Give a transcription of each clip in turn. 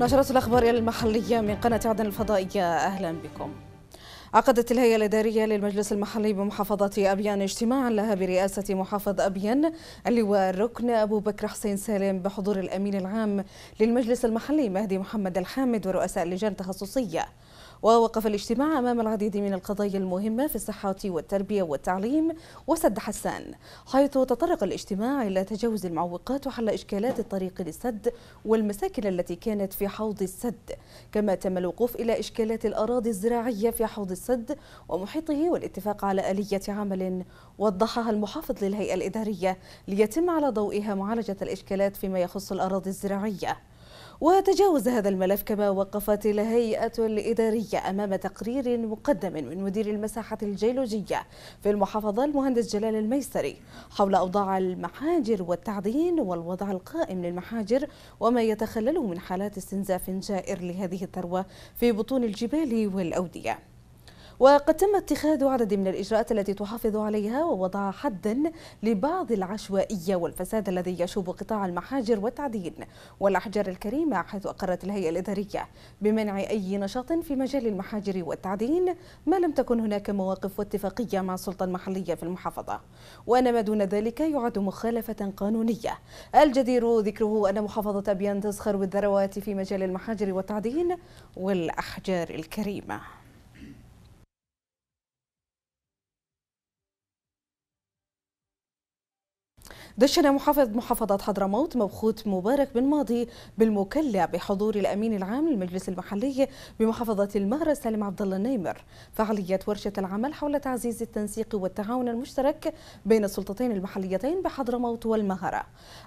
نشرة الأخبار المحلية من قناة عدن الفضائية أهلا بكم عقدت الهيئة الإدارية للمجلس المحلي بمحافظة أبيان اجتماعا لها برئاسة محافظ أبيان اللواء الركن أبو بكر حسين سالم بحضور الأمين العام للمجلس المحلي مهدي محمد الحامد ورؤساء اللجان التخصصية ووقف الاجتماع أمام العديد من القضايا المهمة في الصحة والتربية والتعليم وسد حسان حيث تطرق الاجتماع إلى تجاوز المعوقات وحل إشكالات الطريق للسد والمساكن التي كانت في حوض السد كما تم الوقوف إلى إشكالات الأراضي الزراعية في حوض السد ومحيطه والاتفاق على آلية عمل وضحها المحافظ للهيئة الإدارية ليتم على ضوئها معالجة الإشكالات فيما يخص الأراضي الزراعية وتجاوز هذا الملف كما وقفت الهيئة الإدارية أمام تقرير مقدم من مدير المساحة الجيولوجية في المحافظة المهندس جلال الميسري حول أوضاع المحاجر والتعدين والوضع القائم للمحاجر وما يتخلله من حالات استنزاف جائر لهذه الثروة في بطون الجبال والأودية وقد تم اتخاذ عدد من الإجراءات التي تحافظ عليها ووضع حدا لبعض العشوائية والفساد الذي يشوب قطاع المحاجر والتعدين والأحجار الكريمة حيث أقرت الهيئة الإدارية بمنع أي نشاط في مجال المحاجر والتعدين ما لم تكن هناك مواقف واتفاقية مع السلطة المحلية في المحافظة وأن ما دون ذلك يعد مخالفة قانونية الجدير ذكره أن محافظة أبيان تزخر بالذروات في مجال المحاجر والتعدين والأحجار الكريمة دشن محافظ محافظة حضرموت مبخوت مبارك بن ماضي بالمكلة بحضور الأمين العام للمجلس المحلي بمحافظة المهرة سالم عبد الله النيمر فعالية ورشة العمل حول تعزيز التنسيق والتعاون المشترك بين السلطتين المحليتين بحضرموت والمهرة.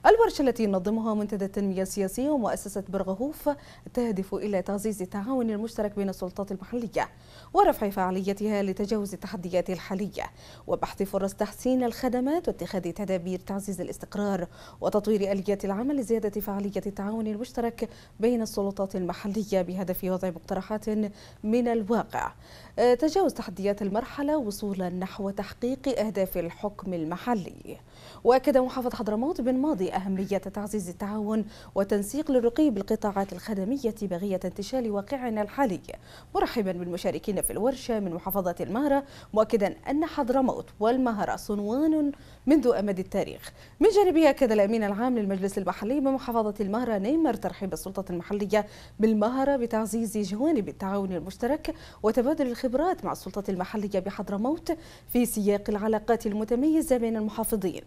الورشة التي نظمها منتدى التنمية السياسية ومؤسسة برغهوف تهدف إلى تعزيز التعاون المشترك بين السلطات المحلية ورفع فعاليتها لتجاوز التحديات الحالية وبحث فرص تحسين الخدمات واتخاذ تدابير تعزيز الاستقرار وتطوير آليات العمل لزيادة فعالية التعاون المشترك بين السلطات المحلية بهدف وضع مقترحات من الواقع آه، تجاوز تحديات المرحلة وصولا نحو تحقيق أهداف الحكم المحلي وأكد محافظ حضرموت بن ماضي أهمية تعزيز التعاون وتنسيق للرقي بالقطاعات الخدمية بغية انتشال واقعنا الحالي مرحبا بالمشاركين في الورشة من محافظة المهرة مؤكدا أن حضرموت والمهرة صنوان منذ أمد التاريخ من جانبها أكد الأمين العام للمجلس المحلي بمحافظة المهرة نيمر ترحيب السلطة المحلية بالمهرة بتعزيز جوانب التعاون المشترك وتبادل الخبرات مع السلطة المحلية بحضرموت في سياق العلاقات المتميزة بين المحافظين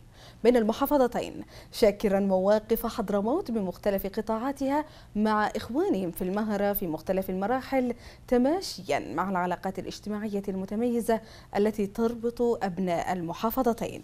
بين المحافظتين شاكرا مواقف حضرموت بمختلف قطاعاتها مع إخوانهم في المهرة في مختلف المراحل تماشيا مع العلاقات الاجتماعية المتميزة التي تربط أبناء المحافظتين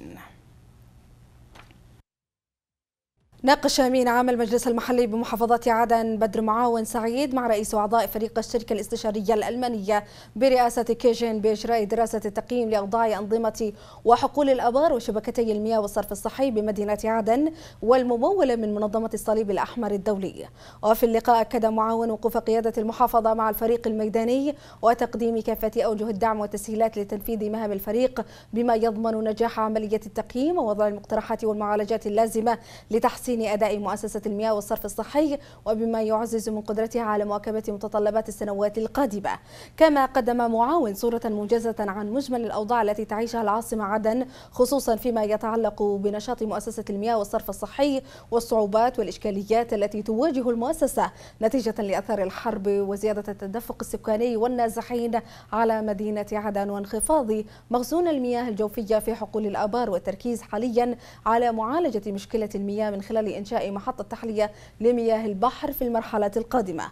ناقش امين عام المجلس المحلي بمحافظه عدن بدر معاون سعيد مع رئيس اعضاء فريق الشركه الاستشاريه الالمانيه برئاسه كيجين باجراء دراسه التقييم لاوضاع انظمه وحقول الابار وشبكتي المياه والصرف الصحي بمدينه عدن والمموله من منظمه الصليب الاحمر الدولي. وفي اللقاء اكد معاون وقوف قياده المحافظه مع الفريق الميداني وتقديم كافه اوجه الدعم والتسهيلات لتنفيذ مهام الفريق بما يضمن نجاح عمليه التقييم ووضع المقترحات والمعالجات اللازمه لتحسين تحسين أداء مؤسسة المياه والصرف الصحي وبما يعزز من قدرتها على مواكبة متطلبات السنوات القادمة كما قدم معاون صورة موجزة عن مجمل الأوضاع التي تعيشها العاصمة عدن خصوصا فيما يتعلق بنشاط مؤسسة المياه والصرف الصحي والصعوبات والإشكاليات التي تواجه المؤسسة نتيجة لأثار الحرب وزيادة التدفق السكاني والنازحين على مدينة عدن وانخفاض مخزون المياه الجوفية في حقول الآبار والتركيز حاليا على معالجة مشكلة المياه من خلال لإنشاء محطة تحلية لمياه البحر في المرحلة القادمة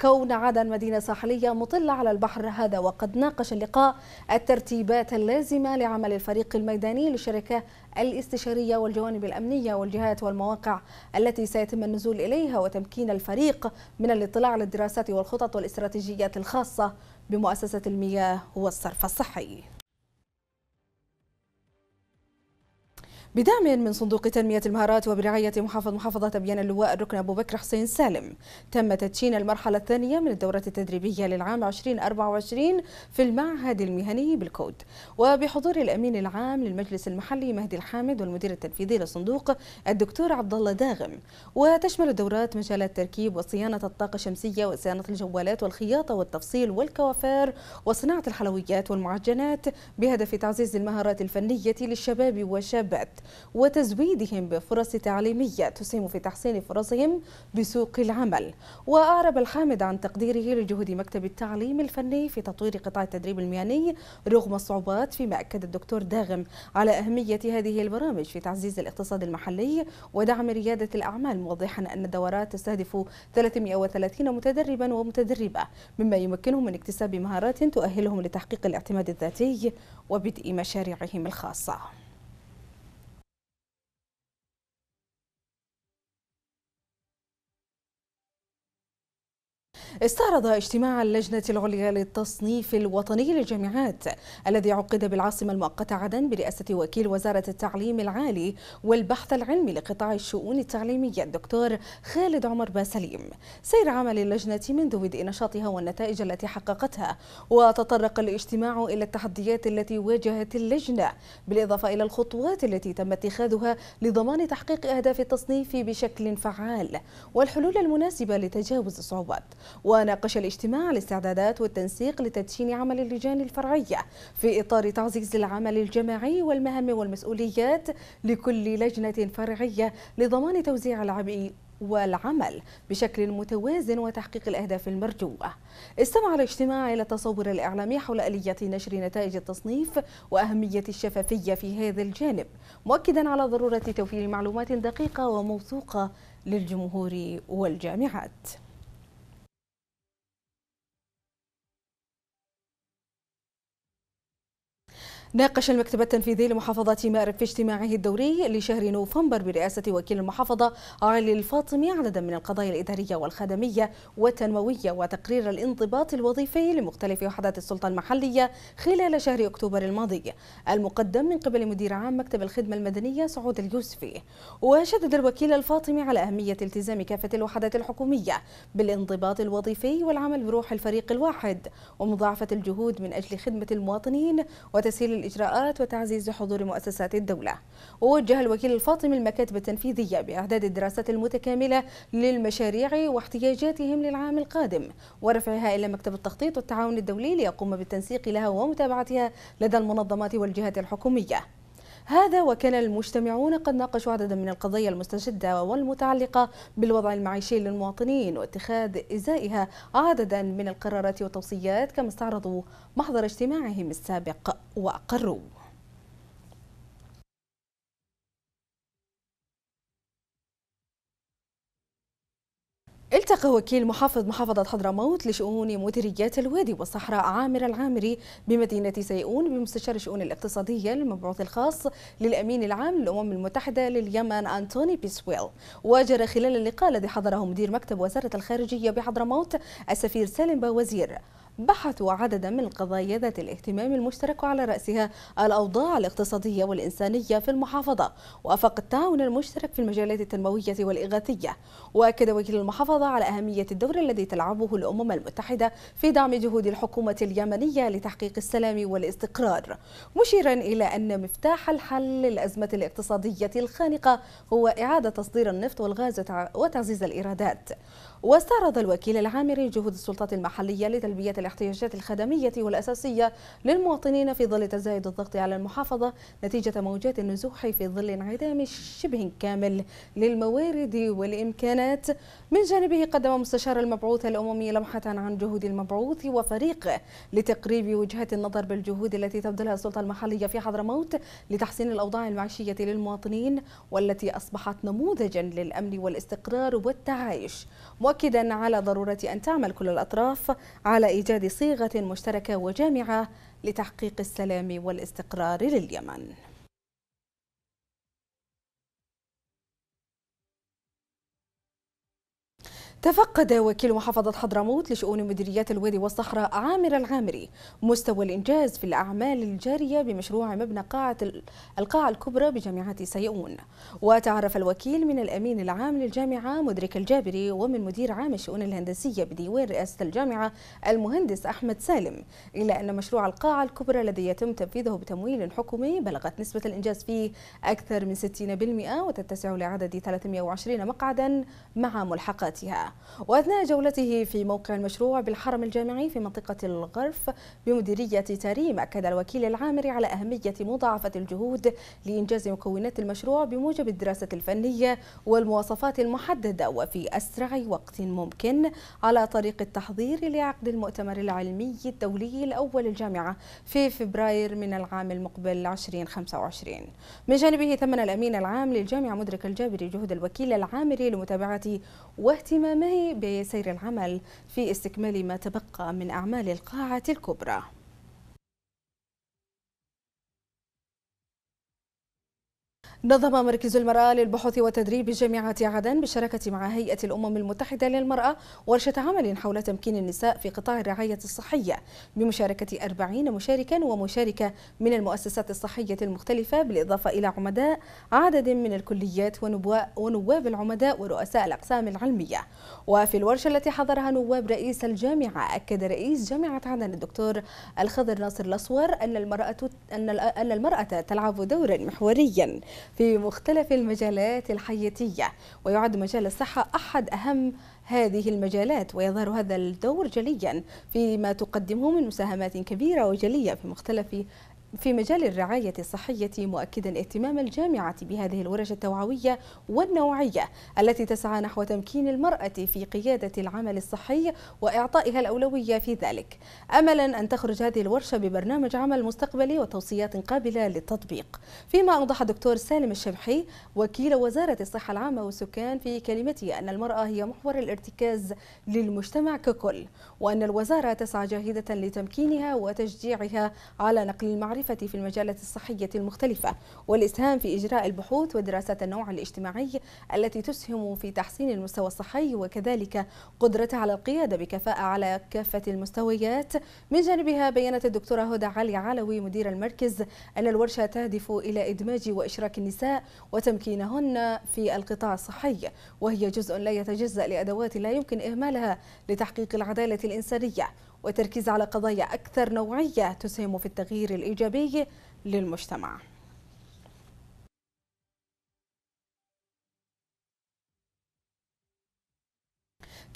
كون عدن مدينة ساحلية مطلة على البحر هذا وقد ناقش اللقاء الترتيبات اللازمة لعمل الفريق الميداني للشركة الاستشارية والجوانب الأمنية والجهات والمواقع التي سيتم النزول إليها وتمكين الفريق من الاطلاع على الدراسات والخطط والاستراتيجيات الخاصة بمؤسسة المياه والصرف الصحي بدعم من صندوق تنمية المهارات وبرعاية محافظ محافظة أبيان اللواء الركن أبو بكر حسين سالم تم تدشين المرحلة الثانية من الدورة التدريبية للعام 2024 في المعهد المهني بالكود وبحضور الأمين العام للمجلس المحلي مهدي الحامد والمدير التنفيذي للصندوق الدكتور عبد الله داغم وتشمل الدورات مجالات تركيب وصيانة الطاقة الشمسية وصيانة الجوالات والخياطة والتفصيل والكوافير وصناعة الحلويات والمعجنات بهدف تعزيز المهارات الفنية للشباب والشابات وتزويدهم بفرص تعليمية تسهم في تحسين فرصهم بسوق العمل وأعرب الحامد عن تقديره لجهود مكتب التعليم الفني في تطوير قطاع التدريب المهني رغم الصعوبات فيما أكد الدكتور داغم على أهمية هذه البرامج في تعزيز الاقتصاد المحلي ودعم ريادة الأعمال موضحا أن الدورات تستهدف 330 متدربا ومتدربة مما يمكنهم من اكتساب مهارات تؤهلهم لتحقيق الاعتماد الذاتي وبدء مشاريعهم الخاصة استعرض اجتماع اللجنة العليا للتصنيف الوطني للجامعات الذي عقد بالعاصمة المؤقتة عدن برئاسة وكيل وزارة التعليم العالي والبحث العلمي لقطاع الشؤون التعليمية الدكتور خالد عمر باسليم سير عمل اللجنة منذ بدء نشاطها والنتائج التي حققتها وتطرق الاجتماع إلى التحديات التي واجهت اللجنة بالإضافة إلى الخطوات التي تم اتخاذها لضمان تحقيق أهداف التصنيف بشكل فعال والحلول المناسبة لتجاوز الصعوبات وناقش الاجتماع الاستعدادات والتنسيق لتدشين عمل اللجان الفرعية في إطار تعزيز العمل الجماعي والمهام والمسؤوليات لكل لجنة فرعية لضمان توزيع العبء والعمل بشكل متوازن وتحقيق الأهداف المرجوة استمع الاجتماع إلى التصور الإعلامي حول آلية نشر نتائج التصنيف وأهمية الشفافية في هذا الجانب مؤكدا على ضرورة توفير معلومات دقيقة وموثوقة للجمهور والجامعات ناقش المكتب التنفيذي لمحافظة مأرب في اجتماعه الدوري لشهر نوفمبر برئاسة وكيل المحافظة علي الفاطمي عددا من القضايا الإدارية والخدمية والتنموية وتقرير الانضباط الوظيفي لمختلف وحدات السلطة المحلية خلال شهر أكتوبر الماضي المقدم من قبل مدير عام مكتب الخدمة المدنية سعود اليوسفي وشدد الوكيل الفاطمي على أهمية التزام كافة الوحدات الحكومية بالانضباط الوظيفي والعمل بروح الفريق الواحد ومضاعفة الجهود من أجل خدمة المواطنين وتسهيل الإجراءات وتعزيز حضور مؤسسات الدولة ووجه الوكيل الفاطمي المكاتب التنفيذية بإعداد الدراسات المتكاملة للمشاريع واحتياجاتهم للعام القادم ورفعها إلى مكتب التخطيط والتعاون الدولي ليقوم بالتنسيق لها ومتابعتها لدى المنظمات والجهات الحكومية هذا وكان المجتمعون قد ناقشوا عددا من القضايا المستجدة والمتعلقة بالوضع المعيشي للمواطنين واتخاذ إزائها عددا من القرارات والتوصيات كما استعرضوا محضر اجتماعهم السابق وأقروا التقى وكيل محافظ محافظة حضرموت لشؤون مديريات الوادي والصحراء عامر العامري بمدينة سيئون بمستشار الشؤون الاقتصادية المبعوث الخاص للأمين العام للأمم المتحدة لليمن أنتوني بيسويل وجرى خلال اللقاء الذي حضره مدير مكتب وزارة الخارجية بحضرموت السفير سالم باوزير بحثوا عددا من القضايا ذات الاهتمام المشترك وعلى رأسها الأوضاع الاقتصادية والإنسانية في المحافظة وأفق التعاون المشترك في المجالات التنموية والإغاثية وأكد وكيل المحافظة على أهمية الدور الذي تلعبه الأمم المتحدة في دعم جهود الحكومة اليمنية لتحقيق السلام والاستقرار مشيرا إلى أن مفتاح الحل للأزمة الاقتصادية الخانقة هو إعادة تصدير النفط والغاز وتعزيز الإيرادات واستعرض الوكيل العامري جهود السلطات المحلية لتلبية الاحتياجات الخدمية والأساسية للمواطنين في ظل تزايد الضغط على المحافظة نتيجة موجات النزوح في ظل انعدام شبه كامل للموارد والإمكانات من جانبه قدم مستشار المبعوث الأممي لمحة عن جهود المبعوث وفريقه لتقريب وجهة النظر بالجهود التي تبذلها السلطة المحلية في حضرموت لتحسين الأوضاع المعيشية للمواطنين والتي أصبحت نموذجا للأمن والاستقرار والتعايش مؤكدا على ضرورة أن تعمل كل الأطراف على إيجاد صيغة مشتركة وجامعة لتحقيق السلام والاستقرار لليمن تفقد وكيل محافظة حضرموت لشؤون مديريات الوادي والصحراء عامر العامري مستوى الإنجاز في الأعمال الجارية بمشروع مبنى قاعة القاعة الكبرى بجامعة سيئون وتعرف الوكيل من الأمين العام للجامعة مدرك الجابري ومن مدير عام الشؤون الهندسية بديوان رئاسة الجامعة المهندس أحمد سالم إلا أن مشروع القاعة الكبرى الذي يتم تنفيذه بتمويل حكومي بلغت نسبة الإنجاز فيه أكثر من 60% وتتسع لعدد 320 مقعدا مع ملحقاتها وأثناء جولته في موقع المشروع بالحرم الجامعي في منطقة الغرف بمديرية تريم أكد الوكيل العامر على أهمية مضاعفة الجهود لإنجاز مكونات المشروع بموجب الدراسة الفنية والمواصفات المحددة وفي أسرع وقت ممكن على طريق التحضير لعقد المؤتمر العلمي الدولي الأول الجامعة في فبراير من العام المقبل 2025 من جانبه ثمن الأمين العام للجامعة مدرك الجابري جهود الوكيل العامري لمتابعة واهتمام هي بسير العمل في استكمال ما تبقى من أعمال القاعة الكبرى نظم مركز المرأة للبحوث والتدريب بجامعة عدن بالشراكة مع هيئة الأمم المتحدة للمرأة ورشة عمل حول تمكين النساء في قطاع الرعاية الصحية بمشاركة 40 مشاركا ومشاركة من المؤسسات الصحية المختلفة بالإضافة إلى عمداء عدد من الكليات ونواب العمداء ورؤساء الأقسام العلمية وفي الورشة التي حضرها نواب رئيس الجامعة أكد رئيس جامعة عدن الدكتور الخضر ناصر الأصور أن المرأة أن المرأة تلعب دورا محوريا في مختلف المجالات الحياتية ويعد مجال الصحة أحد أهم هذه المجالات ويظهر هذا الدور جليا فيما تقدمه من مساهمات كبيرة وجلية في مختلف في مجال الرعاية الصحية مؤكدا اهتمام الجامعة بهذه الورش التوعوية والنوعية التي تسعى نحو تمكين المرأة في قيادة العمل الصحي وإعطائها الأولوية في ذلك أملا أن تخرج هذه الورشة ببرنامج عمل مستقبلي وتوصيات قابلة للتطبيق فيما أوضح الدكتور سالم الشبحي وكيل وزارة الصحة العامة والسكان في كلمته أن المرأة هي محور الارتكاز للمجتمع ككل وأن الوزارة تسعى جاهدة لتمكينها وتشجيعها على نقل المعرفة المعرفة في المجالات الصحية المختلفة والإسهام في إجراء البحوث ودراسات النوع الاجتماعي التي تسهم في تحسين المستوى الصحي وكذلك قدرتها على القيادة بكفاءة على كافة المستويات من جانبها بيّنت الدكتورة هدى علي علوي مدير المركز أن الورشة تهدف إلى إدماج وإشراك النساء وتمكينهن في القطاع الصحي وهي جزء لا يتجزأ لأدوات لا يمكن إهمالها لتحقيق العدالة الإنسانية وتركيز على قضايا أكثر نوعية تسهم في التغيير الإيجابي إيجابية للمجتمع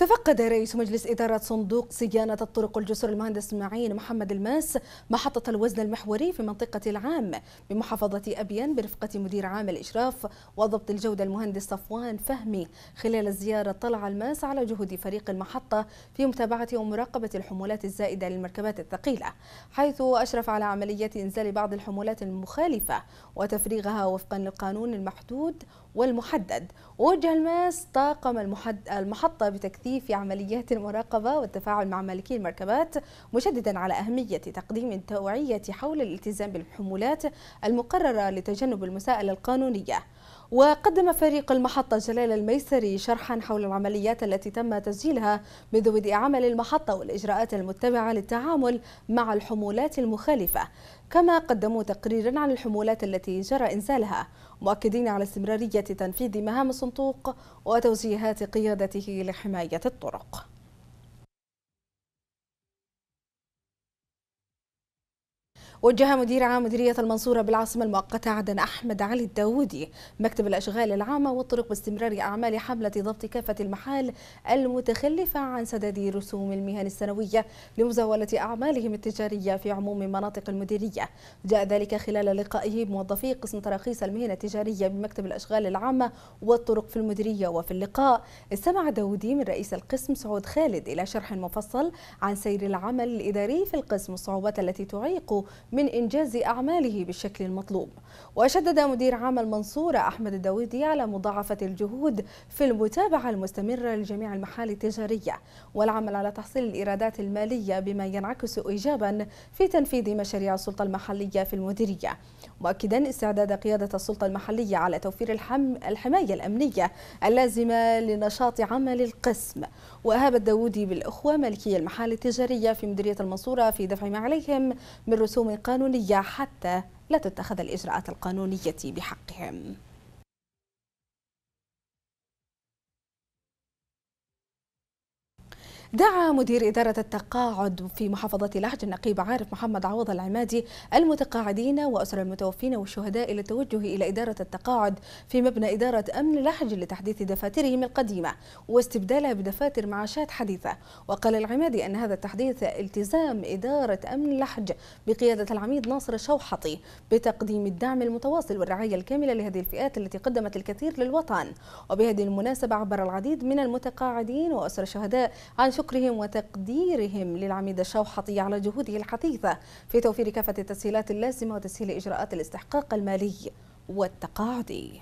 تفقد رئيس مجلس إدارة صندوق صيانة الطرق الجسر المهندس معين محمد الماس محطة الوزن المحوري في منطقة العام بمحافظة أبيان برفقة مدير عام الإشراف وضبط الجودة المهندس صفوان فهمي خلال الزيارة طلع الماس على جهود فريق المحطة في متابعة ومراقبة الحمولات الزائدة للمركبات الثقيلة حيث أشرف على عملية إنزال بعض الحمولات المخالفة وتفريغها وفقا للقانون المحدود والمحدد ووجه الماس طاقم المحطة بتكثيف عمليات المراقبة والتفاعل مع مالكي المركبات مشددا على أهمية تقديم التوعية حول الالتزام بالحمولات المقررة لتجنب المساءلة القانونية وقدم فريق المحطة جلال الميسري شرحا حول العمليات التي تم تسجيلها منذ بدء عمل المحطة والإجراءات المتبعة للتعامل مع الحمولات المخالفة كما قدموا تقريرا عن الحمولات التي جرى إنزالها مؤكدين على استمرارية تنفيذ مهام الصندوق وتوجيهات قيادته لحماية الطرق وجه مدير عام مديرية المنصورة بالعاصمة المؤقتة عدن أحمد علي الداودي مكتب الأشغال العامة والطرق باستمرار أعمال حملة ضبط كافة المحال المتخلفة عن سداد رسوم المهن السنوية لمزاولة أعمالهم التجارية في عموم مناطق المديرية جاء ذلك خلال لقائه بموظفي قسم تراخيص المهن التجارية بمكتب الأشغال العامة والطرق في المديرية وفي اللقاء استمع داودي من رئيس القسم سعود خالد إلى شرح مفصل عن سير العمل الإداري في القسم والصعوبات التي تعيق من إنجاز أعماله بالشكل المطلوب وشدد مدير عام المنصورة أحمد الداودي على مضاعفة الجهود في المتابعة المستمرة لجميع المحال التجارية والعمل على تحصيل الإيرادات المالية بما ينعكس إيجابا في تنفيذ مشاريع السلطة المحلية في المديرية مؤكدا استعداد قيادة السلطة المحلية على توفير الحم الحماية الأمنية اللازمة لنشاط عمل القسم وأهاب الداودي بالأخوة مالكي المحال التجارية في مديرية المنصورة في دفع ما عليهم من رسوم قانونية حتى لا تتخذ الإجراءات القانونية بحقهم دعا مدير إدارة التقاعد في محافظة لحج النقيب عارف محمد عوض العمادي المتقاعدين وأسر المتوفين والشهداء إلى التوجه إلى إدارة التقاعد في مبنى إدارة أمن لحج لتحديث دفاترهم القديمة واستبدالها بدفاتر معاشات حديثة وقال العمادي أن هذا التحديث التزام إدارة أمن لحج بقيادة العميد ناصر الشوحطي بتقديم الدعم المتواصل والرعاية الكاملة لهذه الفئات التي قدمت الكثير للوطن وبهذه المناسبة عبر العديد من المتقاعدين وأسر الشهداء عن شكرهم وتقديرهم للعميد الشوحطي على جهوده الحثيثة في توفير كافة التسهيلات اللازمة وتسهيل إجراءات الاستحقاق المالي والتقاعدي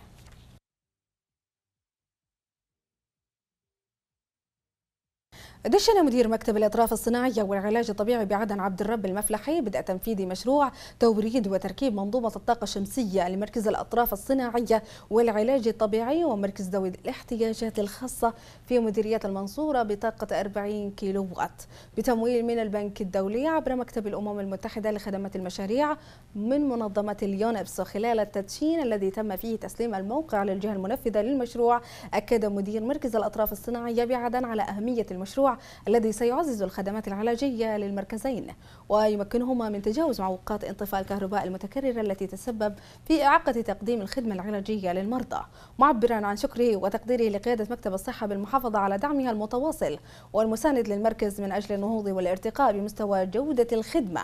دشن مدير مكتب الإطراف الصناعيه والعلاج الطبيعي بعدن عبد الرب المفلحي بدء تنفيذ مشروع توريد وتركيب منظومة الطاقة الشمسية لمركز الأطراف الصناعية والعلاج الطبيعي ومركز ذوي الاحتياجات الخاصة في مديرية المنصورة بطاقة 40 كيلو وات بتمويل من البنك الدولي عبر مكتب الأمم المتحدة لخدمات المشاريع من منظمة اليونبس وخلال التدشين الذي تم فيه تسليم الموقع للجهة المنفذة للمشروع أكد مدير مركز الأطراف الصناعية بعدن على أهمية المشروع الذي سيعزز الخدمات العلاجية للمركزين ويمكنهما من تجاوز معوقات انطفاء الكهرباء المتكررة التي تسبب في إعاقة تقديم الخدمة العلاجية للمرضى معبرا عن شكره وتقديره لقيادة مكتب الصحة بالمحافظة على دعمها المتواصل والمساند للمركز من أجل النهوض والارتقاء بمستوى جودة الخدمة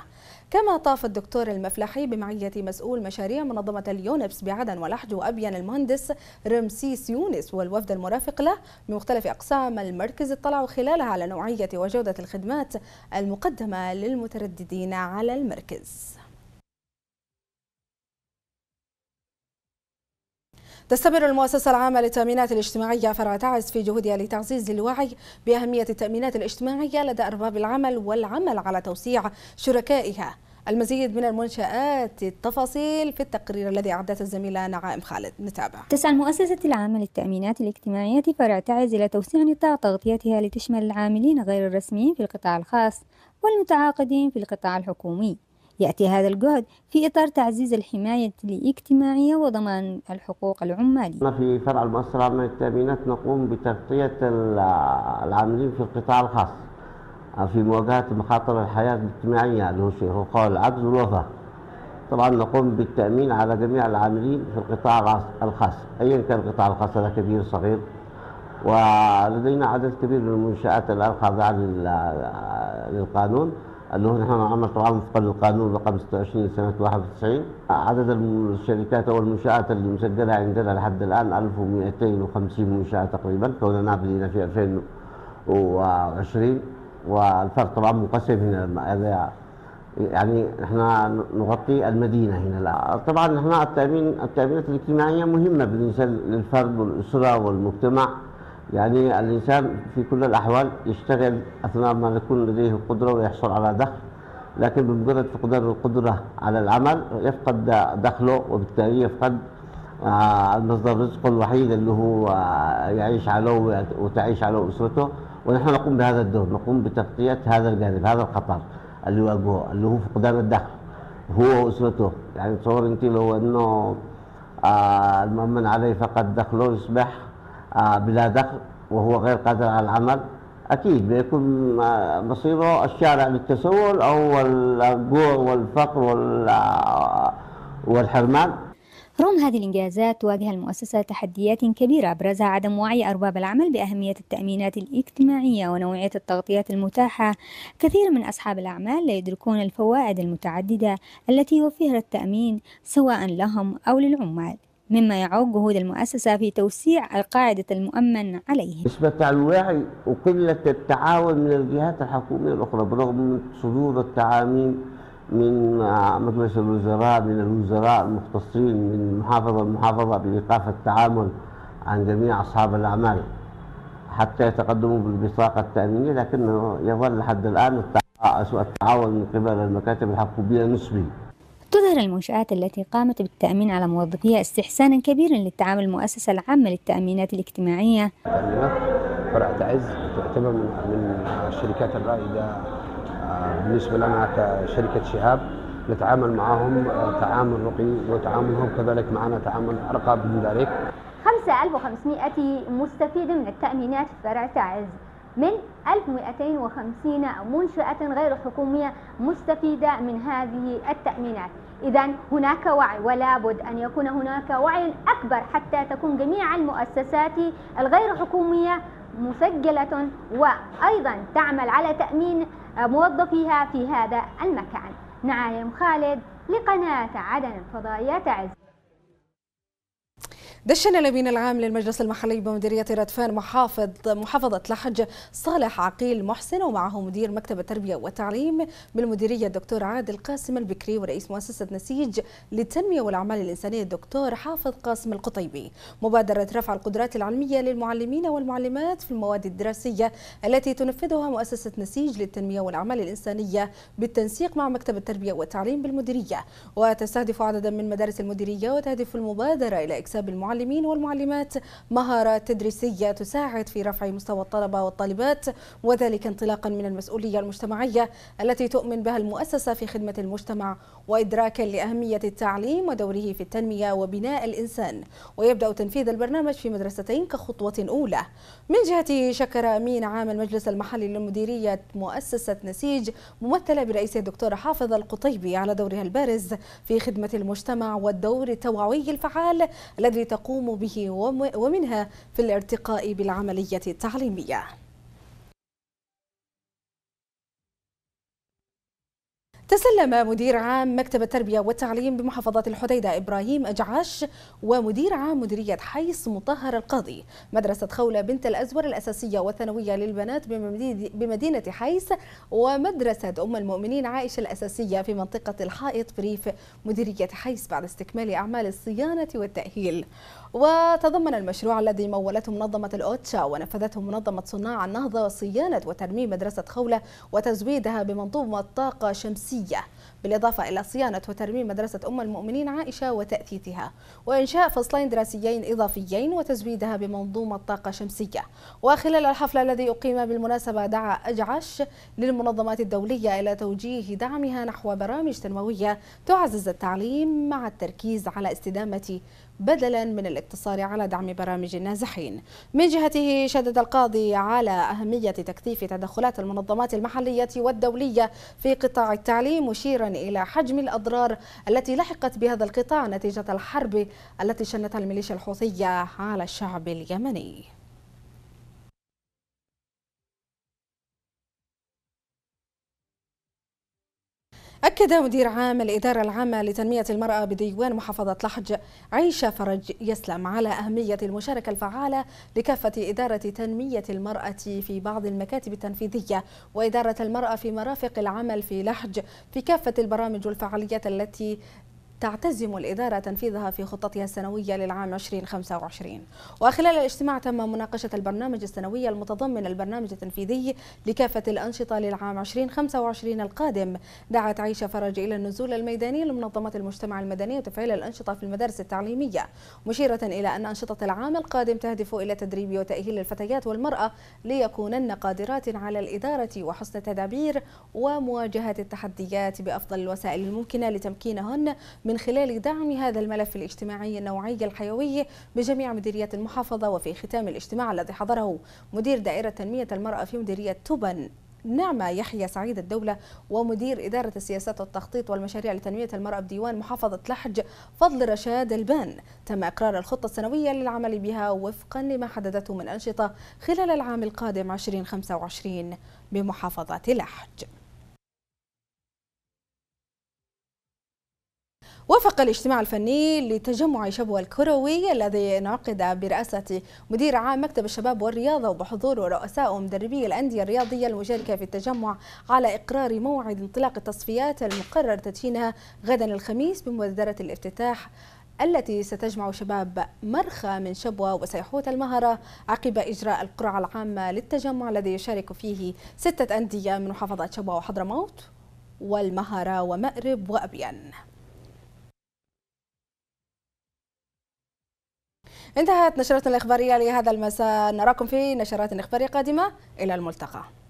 كما طاف الدكتور المفلحي بمعية مسؤول مشاريع منظمة اليونبس بعدن ولحج وأبين المهندس رمسيس يونس والوفد المرافق له من مختلف أقسام المركز اطلعوا خلالها على نوعية وجودة الخدمات المقدمة للمترددين على المركز تستمر المؤسسة العامة للتأمينات الاجتماعية فرع تعز في جهودها لتعزيز الوعي بأهمية التأمينات الاجتماعية لدى أرباب العمل والعمل على توسيع شركائها المزيد من المنشآت التفاصيل في التقرير الذي أعدته الزميلة نعائم خالد نتابع تسعى المؤسسة العامة للتأمينات الاجتماعية فرع تعز إلى توسيع نطاق تغطيتها لتشمل العاملين غير الرسميين في القطاع الخاص والمتعاقدين في القطاع الحكومي يأتي هذا الجهد في إطار تعزيز الحماية الاجتماعية وضمان الحقوق العمالية في فرع المؤسسة العامة للتأمينات نقوم بتغطية العاملين في القطاع الخاص في مواجهة مخاطر الحياة الاجتماعية اللي هو قال العجز والوفاة طبعا نقوم بالتأمين على جميع العاملين في القطاع الخاص أيا كان القطاع الخاص هذا كبير صغير ولدينا عدد كبير من المنشآت الآن يعني خاضعة للقانون اللي هو نحن نعمل طبعا وفقا للقانون رقم 26 لسنة 91 عدد الشركات أو المنشآت اللي مسجلة عندنا لحد الآن 1250 منشأة تقريبا كوننا بدينا في 2020 والفرق طبعا مقسم هنا يعني احنا نغطي المدينة هنا لا طبعا احنا التأمين التأمينات الاجتماعية مهمة بالنسبة للفرد والأسرة والمجتمع يعني الإنسان في كل الأحوال يشتغل أثناء ما يكون لديه القدرة ويحصل على دخل لكن بمجرد فقدان القدرة على العمل يفقد دخله وبالتالي يفقد المصدر آه، رزقه الوحيد اللي هو آه، يعيش عليه وتعيش عليه أسرته ونحن نقوم بهذا الدور نقوم بتغطية هذا الجانب هذا الخطر اللي يواجهه اللي هو فقدان الدخل هو وأسرته يعني تصور أنت لو أنه آه المؤمن عليه فقد دخله يصبح آه بلا دخل وهو غير قادر على العمل أكيد بيكون آه، مصيره الشارع للتسول أو الجوع والفقر آه، والحرمان رغم هذه الإنجازات تواجه المؤسسة تحديات كبيرة أبرزها عدم وعي أرباب العمل بأهمية التأمينات الاجتماعية ونوعية التغطيات المتاحة كثير من أصحاب الأعمال لا يدركون الفوائد المتعددة التي يوفرها التأمين سواء لهم أو للعمال مما يعوق جهود المؤسسة في توسيع القاعدة المؤمن عليه نسبة الوعي وقلة التعاون من الجهات الحكومية الأخرى برغم من صدور التعاميم من آه، مجلس الوزراء من الوزراء المختصين من محافظة المحافظة بإيقاف التعامل عن جميع أصحاب الأعمال حتى يتقدموا بالبطاقة التأمينية لكنه يظل لحد الآن التعاون من قبل المكاتب الحكومية نسبي تظهر المنشآت التي قامت بالتأمين على موظفيها استحسانا كبيرا للتعامل المؤسسة العامة للتأمينات الاجتماعية فرع تعز تعتبر من الشركات الرائدة آه، بالنسبة لنا كشركة شهاب نتعامل معهم آه، تعامل رقي وتعاملهم كذلك معنا تعامل أرقى من ذلك 5500 مستفيد من التأمينات فرع تعز من 1250 منشأة غير حكومية مستفيدة من هذه التأمينات إذا هناك وعي ولا بد أن يكون هناك وعي أكبر حتى تكون جميع المؤسسات الغير حكومية مسجلة وأيضا تعمل على تأمين موظفيها في هذا المكان نعايم خالد لقناة عدن الفضائية تعز دشن الامين العام للمجلس المحلي بمديريه ردفان محافظ محافظه لحج صالح عقيل محسن ومعه مدير مكتب التربيه والتعليم بالمديريه الدكتور عادل قاسم البكري ورئيس مؤسسه نسيج للتنميه والاعمال الانسانيه الدكتور حافظ قاسم القطيبي مبادره رفع القدرات العلميه للمعلمين والمعلمات في المواد الدراسيه التي تنفذها مؤسسه نسيج للتنميه والاعمال الانسانيه بالتنسيق مع مكتب التربيه والتعليم بالمديريه وتستهدف عددا من مدارس المديريه وتهدف المبادره الى اكساب المعلمين المعلمين والمعلمات مهارات تدريسية تساعد في رفع مستوى الطلبة والطالبات وذلك انطلاقا من المسؤولية المجتمعية التي تؤمن بها المؤسسة في خدمة المجتمع وإدراكا لأهمية التعليم ودوره في التنمية وبناء الإنسان ويبدأ تنفيذ البرنامج في مدرستين كخطوة أولى من جهته شكر أمين عام المجلس المحلي لمديرية مؤسسة نسيج ممثلة برئيس الدكتورة حافظ القطيبي على دورها البارز في خدمة المجتمع والدور التوعوي الفعال الذي تقوم تقوم به ومنها في الارتقاء بالعملية التعليمية تسلم مدير عام مكتب التربية والتعليم بمحافظة الحديدة إبراهيم أجعاش ومدير عام مديرية حيص مطهر القاضي مدرسة خولة بنت الأزور الأساسية والثانوية للبنات بمدينة حيص ومدرسة أم المؤمنين عائشة الأساسية في منطقة الحائط بريف مديرية حيص بعد استكمال أعمال الصيانة والتأهيل وتضمن المشروع الذي مولته منظمة الأوتشا ونفذته منظمة صناع النهضة صيانة وترميم مدرسة خولة وتزويدها بمنظومة طاقة شمسية الأساسية بالإضافة إلى صيانة وترميم مدرسة أم المؤمنين عائشة وتأثيثها وإنشاء فصلين دراسيين إضافيين وتزويدها بمنظومة طاقة شمسية وخلال الحفل الذي أقيم بالمناسبة دعا أجعش للمنظمات الدولية إلى توجيه دعمها نحو برامج تنموية تعزز التعليم مع التركيز على استدامة بدلا من الاقتصار على دعم برامج النازحين من جهته شدد القاضي على أهمية تكثيف تدخلات المنظمات المحلية والدولية في قطاع التعليم مشيرا إلى حجم الأضرار التي لحقت بهذا القطاع نتيجة الحرب التي شنتها الميليشيا الحوثية على الشعب اليمني أكد مدير عام الإدارة العامة لتنمية المرأة بديوان محافظة لحج عيشة فرج يسلم على أهمية المشاركة الفعالة لكافة إدارة تنمية المرأة في بعض المكاتب التنفيذية وإدارة المرأة في مرافق العمل في لحج في كافة البرامج والفعاليات التي تعتزم الإدارة تنفيذها في خطتها السنوية للعام 2025 وخلال الاجتماع تم مناقشة البرنامج السنوي المتضمن البرنامج التنفيذي لكافة الأنشطة للعام 2025 القادم دعت عيشة فرج إلى النزول الميداني لمنظمة المجتمع المدني وتفعيل الأنشطة في المدارس التعليمية مشيرة إلى أن أنشطة العام القادم تهدف إلى تدريب وتأهيل الفتيات والمرأة ليكونن قادرات على الإدارة وحسن التدابير ومواجهة التحديات بأفضل الوسائل الممكنة لتمكينهن من خلال دعم هذا الملف الاجتماعي النوعي الحيوي بجميع مديريات المحافظة وفي ختام الاجتماع الذي حضره مدير دائرة تنمية المرأة في مديرية تبن نعمة يحيى سعيد الدولة ومدير إدارة السياسات والتخطيط والمشاريع لتنمية المرأة بديوان محافظة لحج فضل رشاد البان تم إقرار الخطة السنوية للعمل بها وفقا لما حددته من أنشطة خلال العام القادم 2025 بمحافظة لحج وافق الاجتماع الفني لتجمع شبوة الكروي الذي انعقد برئاسة مدير عام مكتب الشباب والرياضة وبحضور رؤساء ومدربي الأندية الرياضية المشاركة في التجمع على إقرار موعد انطلاق التصفيات المقرر تدشينها غدا الخميس بمبادرة الافتتاح التي ستجمع شباب مرخى من شبوة وسيحوت المهرة عقب إجراء القرعة العامة للتجمع الذي يشارك فيه ستة أندية من محافظات شبوة وحضرموت والمهرة ومأرب وأبيان انتهت نشرتنا الإخبارية لهذا المساء نراكم في نشرات إخبارية قادمة إلى الملتقى